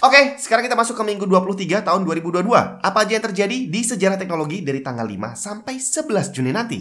Oke, sekarang kita masuk ke minggu 23 tahun 2022. Apa aja yang terjadi di sejarah teknologi dari tanggal 5 sampai 11 Juni nanti?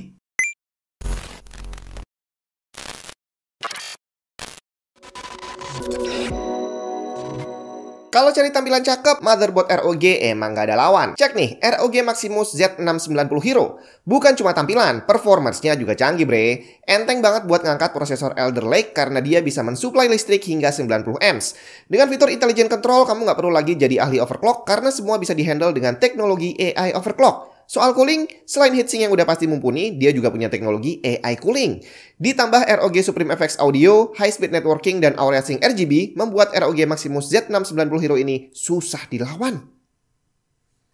Kalau cari tampilan cakep, motherboard ROG emang gak ada lawan. Cek nih, ROG Maximus Z690 Hero. Bukan cuma tampilan, performancenya juga canggih bre. Enteng banget buat ngangkat prosesor Elder Lake karena dia bisa mensuplai listrik hingga 90 amps. Dengan fitur Intelligent Control, kamu nggak perlu lagi jadi ahli overclock karena semua bisa dihandle dengan teknologi AI overclock. Soal cooling, selain heatsink yang udah pasti mumpuni, dia juga punya teknologi AI cooling. Ditambah ROG Supreme FX Audio, high speed networking, dan Aurea Sync RGB membuat ROG Maximus Z690 Hero ini susah dilawan.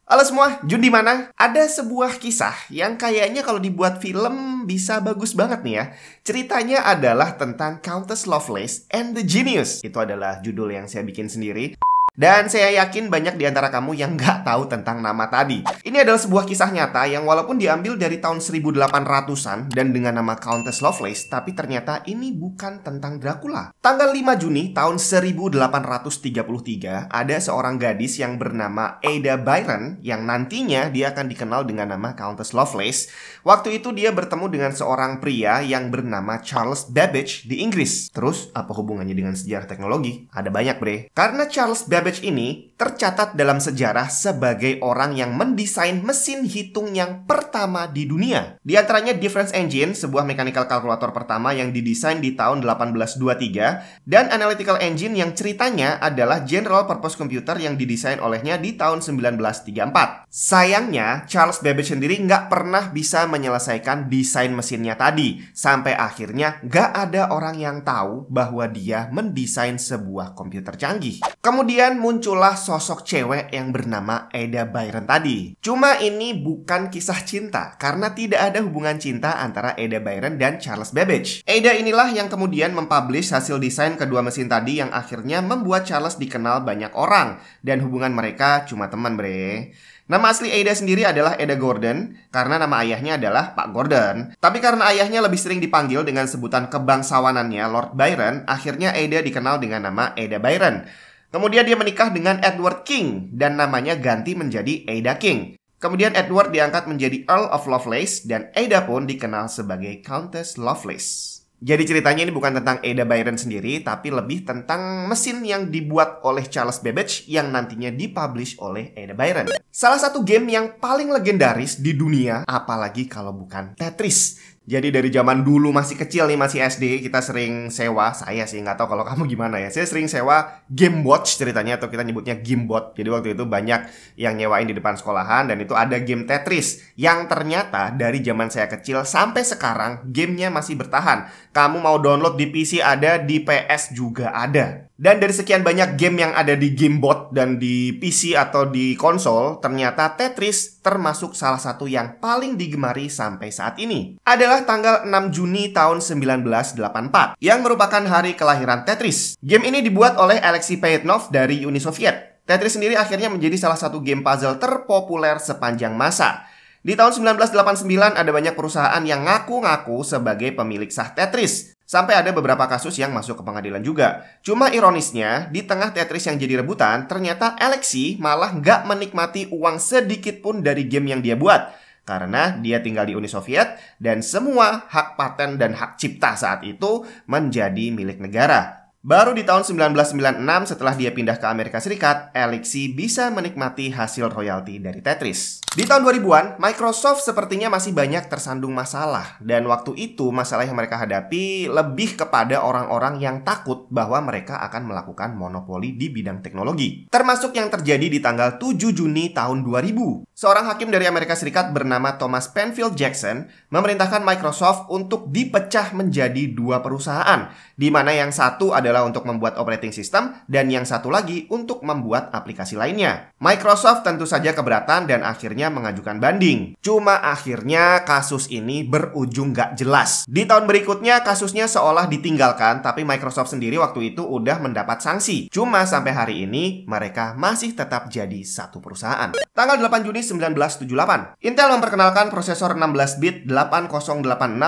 Halo semua, Jun di mana? Ada sebuah kisah yang kayaknya kalau dibuat film bisa bagus banget nih ya. Ceritanya adalah tentang Countess Lovelace and the Genius. Itu adalah judul yang saya bikin sendiri dan saya yakin banyak di antara kamu yang nggak tahu tentang nama tadi. Ini adalah sebuah kisah nyata yang walaupun diambil dari tahun 1800-an dan dengan nama Countess Lovelace, tapi ternyata ini bukan tentang Dracula. Tanggal 5 Juni tahun 1833, ada seorang gadis yang bernama Ada Byron yang nantinya dia akan dikenal dengan nama Countess Lovelace. Waktu itu dia bertemu dengan seorang pria yang bernama Charles Babbage di Inggris. Terus, apa hubungannya dengan sejarah teknologi? Ada banyak, bre. Karena Charles Babbage Babbage ini tercatat dalam sejarah sebagai orang yang mendesain mesin hitung yang pertama di dunia. Di antaranya Difference Engine, sebuah mechanical calculator pertama yang didesain di tahun 1823, dan Analytical Engine yang ceritanya adalah general purpose computer yang didesain olehnya di tahun 1934. Sayangnya, Charles Babbage sendiri nggak pernah bisa menyelesaikan desain mesinnya tadi, sampai akhirnya nggak ada orang yang tahu bahwa dia mendesain sebuah komputer canggih. Kemudian Kemudian muncullah sosok cewek yang bernama Eda Byron tadi. Cuma ini bukan kisah cinta, karena tidak ada hubungan cinta antara Eda Byron dan Charles Babbage. Eda inilah yang kemudian mempublish hasil desain kedua mesin tadi yang akhirnya membuat Charles dikenal banyak orang, dan hubungan mereka cuma teman bre. Nama asli Ada sendiri adalah Ada Gordon karena nama ayahnya adalah Pak Gordon. Tapi karena ayahnya lebih sering dipanggil dengan sebutan kebangsawanannya Lord Byron, akhirnya Ada dikenal dengan nama Ada Byron. Kemudian dia menikah dengan Edward King dan namanya ganti menjadi Ada King. Kemudian Edward diangkat menjadi Earl of Lovelace dan Ada pun dikenal sebagai Countess Lovelace. Jadi ceritanya ini bukan tentang Ada Byron sendiri, tapi lebih tentang mesin yang dibuat oleh Charles Babbage yang nantinya dipublish oleh Ada Byron. Salah satu game yang paling legendaris di dunia, apalagi kalau bukan Tetris. Jadi dari zaman dulu masih kecil nih masih SD kita sering sewa saya sih nggak tahu kalau kamu gimana ya saya sering sewa game watch ceritanya atau kita nyebutnya game bot jadi waktu itu banyak yang nyewain di depan sekolahan dan itu ada game Tetris yang ternyata dari zaman saya kecil sampai sekarang gamenya masih bertahan kamu mau download di PC ada di PS juga ada dan dari sekian banyak game yang ada di Gamebot dan di PC atau di konsol, ternyata Tetris termasuk salah satu yang paling digemari sampai saat ini. Adalah tanggal 6 Juni tahun 1984, yang merupakan hari kelahiran Tetris. Game ini dibuat oleh Alexei Payetnov dari Uni Soviet. Tetris sendiri akhirnya menjadi salah satu game puzzle terpopuler sepanjang masa. Di tahun 1989 ada banyak perusahaan yang ngaku-ngaku sebagai pemilik sah Tetris, Sampai ada beberapa kasus yang masuk ke pengadilan juga. Cuma ironisnya, di tengah Tetris yang jadi rebutan, ternyata Alexi malah nggak menikmati uang sedikit pun dari game yang dia buat. Karena dia tinggal di Uni Soviet dan semua hak paten dan hak cipta saat itu menjadi milik negara. Baru di tahun 1996 setelah dia pindah ke Amerika Serikat, Alexi bisa menikmati hasil royalti dari Tetris. Di tahun 2000-an, Microsoft sepertinya masih banyak tersandung masalah dan waktu itu masalah yang mereka hadapi lebih kepada orang-orang yang takut bahwa mereka akan melakukan monopoli di bidang teknologi. Termasuk yang terjadi di tanggal 7 Juni tahun 2000. Seorang hakim dari Amerika Serikat bernama Thomas Penfield Jackson memerintahkan Microsoft untuk dipecah menjadi dua perusahaan, di mana yang satu adalah untuk membuat operating system dan yang satu lagi untuk membuat aplikasi lainnya. Microsoft tentu saja keberatan dan akhirnya akhirnya mengajukan banding. Cuma akhirnya kasus ini berujung gak jelas. Di tahun berikutnya kasusnya seolah ditinggalkan tapi Microsoft sendiri waktu itu udah mendapat sanksi. Cuma sampai hari ini mereka masih tetap jadi satu perusahaan. Tanggal 8 Juni 1978, Intel memperkenalkan prosesor 16-bit 8086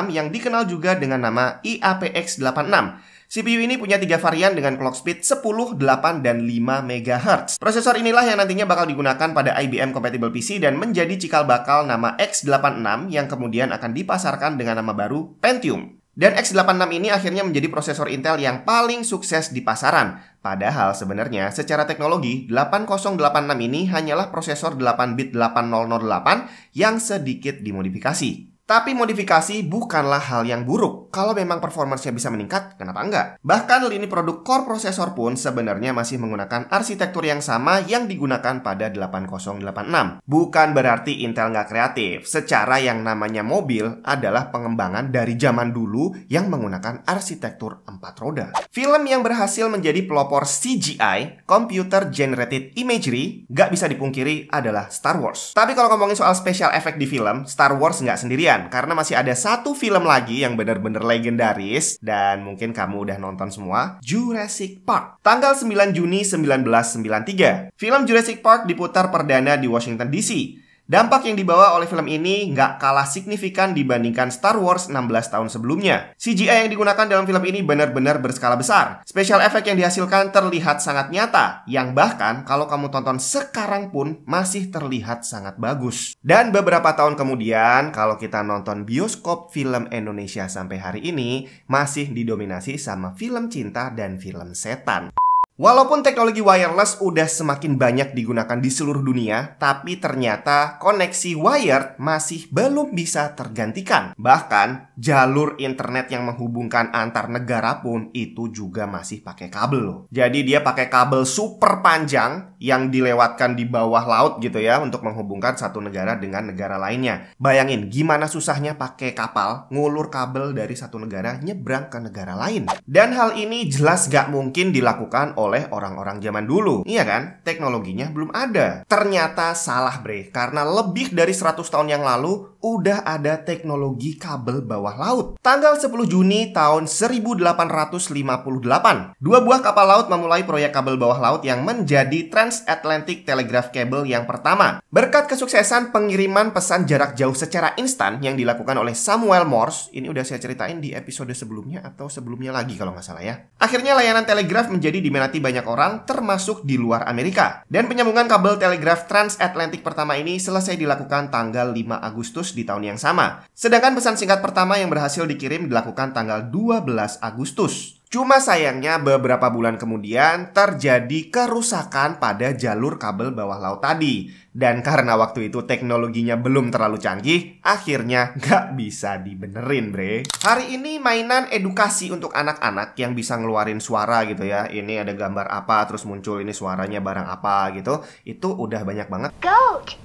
yang dikenal juga dengan nama IAPX86 CPU ini punya tiga varian dengan clock speed 10, 8, dan 5 MHz. Prosesor inilah yang nantinya bakal digunakan pada IBM compatible PC dan menjadi cikal bakal nama X86 yang kemudian akan dipasarkan dengan nama baru Pentium. Dan X86 ini akhirnya menjadi prosesor Intel yang paling sukses di pasaran. Padahal sebenarnya secara teknologi 8086 ini hanyalah prosesor 8 bit 8008 yang sedikit dimodifikasi. Tapi modifikasi bukanlah hal yang buruk. Kalau memang performanya bisa meningkat, kenapa enggak? Bahkan lini produk core prosesor pun sebenarnya masih menggunakan arsitektur yang sama yang digunakan pada 8086. Bukan berarti Intel nggak kreatif. Secara yang namanya mobil adalah pengembangan dari zaman dulu yang menggunakan arsitektur 4 roda. Film yang berhasil menjadi pelopor CGI, Computer Generated Imagery, nggak bisa dipungkiri adalah Star Wars. Tapi kalau ngomongin soal special effect di film, Star Wars nggak sendirian kalian karena masih ada satu film lagi yang benar-benar legendaris dan mungkin kamu udah nonton semua, Jurassic Park. Tanggal 9 Juni 1993, film Jurassic Park diputar perdana di Washington DC Dampak yang dibawa oleh film ini nggak kalah signifikan dibandingkan Star Wars 16 tahun sebelumnya. CGI yang digunakan dalam film ini benar-benar berskala besar. Special effect yang dihasilkan terlihat sangat nyata, yang bahkan kalau kamu tonton sekarang pun masih terlihat sangat bagus. Dan beberapa tahun kemudian, kalau kita nonton bioskop film Indonesia sampai hari ini, masih didominasi sama film cinta dan film setan. Walaupun teknologi wireless udah semakin banyak digunakan di seluruh dunia, tapi ternyata koneksi wired masih belum bisa tergantikan. Bahkan, jalur internet yang menghubungkan antar negara pun itu juga masih pakai kabel loh. Jadi dia pakai kabel super panjang yang dilewatkan di bawah laut gitu ya untuk menghubungkan satu negara dengan negara lainnya. Bayangin gimana susahnya pakai kapal ngulur kabel dari satu negara nyebrang ke negara lain. Dan hal ini jelas gak mungkin dilakukan oleh oleh orang-orang zaman dulu. Iya kan? Teknologinya belum ada. Ternyata salah bre, karena lebih dari 100 tahun yang lalu udah ada teknologi kabel bawah laut. Tanggal 10 Juni tahun 1858, dua buah kapal laut memulai proyek kabel bawah laut yang menjadi Transatlantic Telegraph Cable yang pertama. Berkat kesuksesan pengiriman pesan jarak jauh secara instan yang dilakukan oleh Samuel Morse, ini udah saya ceritain di episode sebelumnya atau sebelumnya lagi kalau nggak salah ya. Akhirnya layanan telegraf menjadi diminati diminati banyak orang termasuk di luar Amerika. Dan penyambungan kabel telegraf transatlantik pertama ini selesai dilakukan tanggal 5 Agustus di tahun yang sama. Sedangkan pesan singkat pertama yang berhasil dikirim dilakukan tanggal 12 Agustus. Cuma sayangnya beberapa bulan kemudian terjadi kerusakan pada jalur kabel bawah laut tadi. Dan karena waktu itu teknologinya belum terlalu canggih, akhirnya nggak bisa dibenerin bre. Hari ini mainan edukasi untuk anak-anak yang bisa ngeluarin suara gitu ya. Ini ada gambar apa, terus muncul ini suaranya barang apa gitu. Itu udah banyak banget. Goat.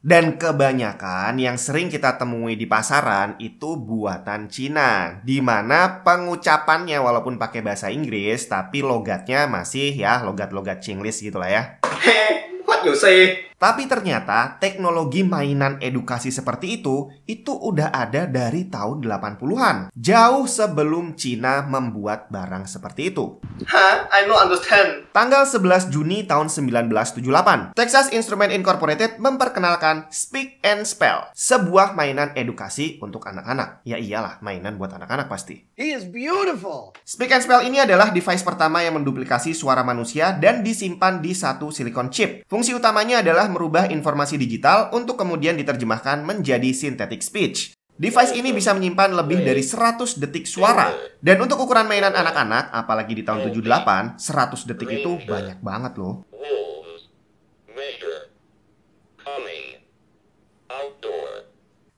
Dan kebanyakan yang sering kita temui di pasaran itu buatan Cina, di mana pengucapannya walaupun pakai bahasa Inggris tapi logatnya masih ya logat-logat Chinglish gitulah ya. Hey, what you say? Tapi ternyata teknologi mainan edukasi seperti itu itu udah ada dari tahun 80-an. Jauh sebelum Cina membuat barang seperti itu. Hah? I don't understand. Tanggal 11 Juni tahun 1978, Texas Instrument Incorporated memperkenalkan Speak and Spell, sebuah mainan edukasi untuk anak-anak. Ya iyalah, mainan buat anak-anak pasti. He is beautiful. Speak and Spell ini adalah device pertama yang menduplikasi suara manusia dan disimpan di satu silikon chip. Fungsi utamanya adalah merubah informasi digital untuk kemudian diterjemahkan menjadi synthetic speech. Device ini bisa menyimpan lebih dari 100 detik suara. Dan untuk ukuran mainan anak-anak, apalagi di tahun 78, 100 detik itu banyak banget loh.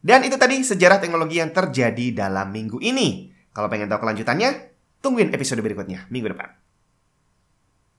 Dan itu tadi sejarah teknologi yang terjadi dalam minggu ini. Kalau pengen tahu kelanjutannya, tungguin episode berikutnya minggu depan.